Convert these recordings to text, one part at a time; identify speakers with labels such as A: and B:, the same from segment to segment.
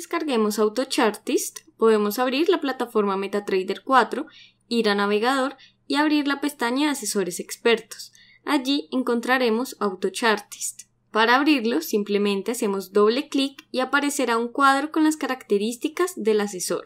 A: descarguemos AutoChartist, podemos abrir la plataforma MetaTrader 4, ir a navegador y abrir la pestaña de asesores expertos. Allí encontraremos AutoChartist. Para abrirlo, simplemente hacemos doble clic y aparecerá un cuadro con las características del asesor.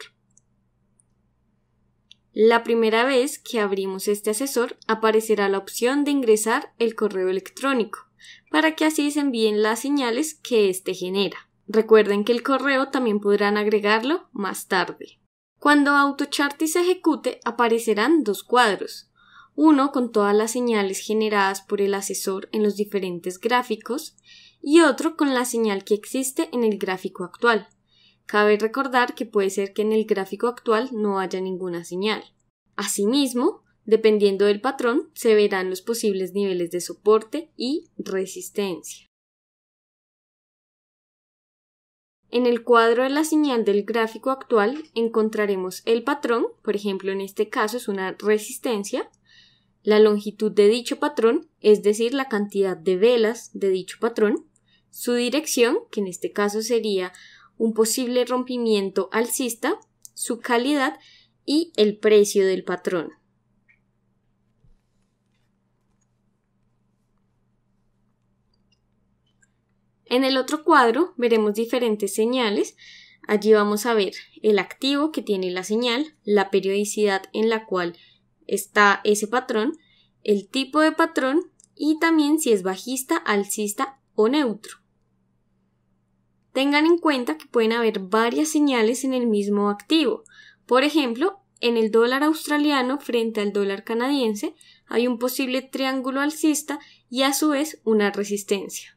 A: La primera vez que abrimos este asesor, aparecerá la opción de ingresar el correo electrónico, para que así se envíen las señales que éste genera. Recuerden que el correo también podrán agregarlo más tarde. Cuando AutoCharty se ejecute aparecerán dos cuadros, uno con todas las señales generadas por el asesor en los diferentes gráficos y otro con la señal que existe en el gráfico actual. Cabe recordar que puede ser que en el gráfico actual no haya ninguna señal. Asimismo, dependiendo del patrón, se verán los posibles niveles de soporte y resistencia. En el cuadro de la señal del gráfico actual encontraremos el patrón, por ejemplo en este caso es una resistencia, la longitud de dicho patrón, es decir, la cantidad de velas de dicho patrón, su dirección, que en este caso sería un posible rompimiento alcista, su calidad y el precio del patrón. En el otro cuadro veremos diferentes señales. Allí vamos a ver el activo que tiene la señal, la periodicidad en la cual está ese patrón, el tipo de patrón y también si es bajista, alcista o neutro. Tengan en cuenta que pueden haber varias señales en el mismo activo. Por ejemplo, en el dólar australiano frente al dólar canadiense hay un posible triángulo alcista y a su vez una resistencia.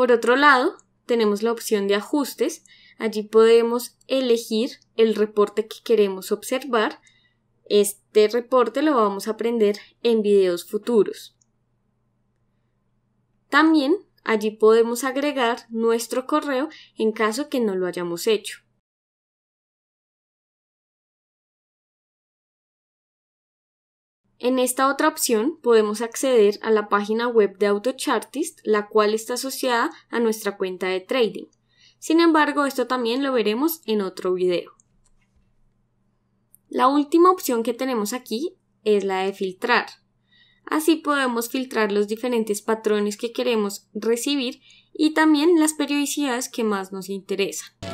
A: Por otro lado, tenemos la opción de ajustes. Allí podemos elegir el reporte que queremos observar. Este reporte lo vamos a aprender en videos futuros. También allí podemos agregar nuestro correo en caso que no lo hayamos hecho. En esta otra opción podemos acceder a la página web de AutoChartist, la cual está asociada a nuestra cuenta de trading. Sin embargo, esto también lo veremos en otro video. La última opción que tenemos aquí es la de filtrar. Así podemos filtrar los diferentes patrones que queremos recibir y también las periodicidades que más nos interesan.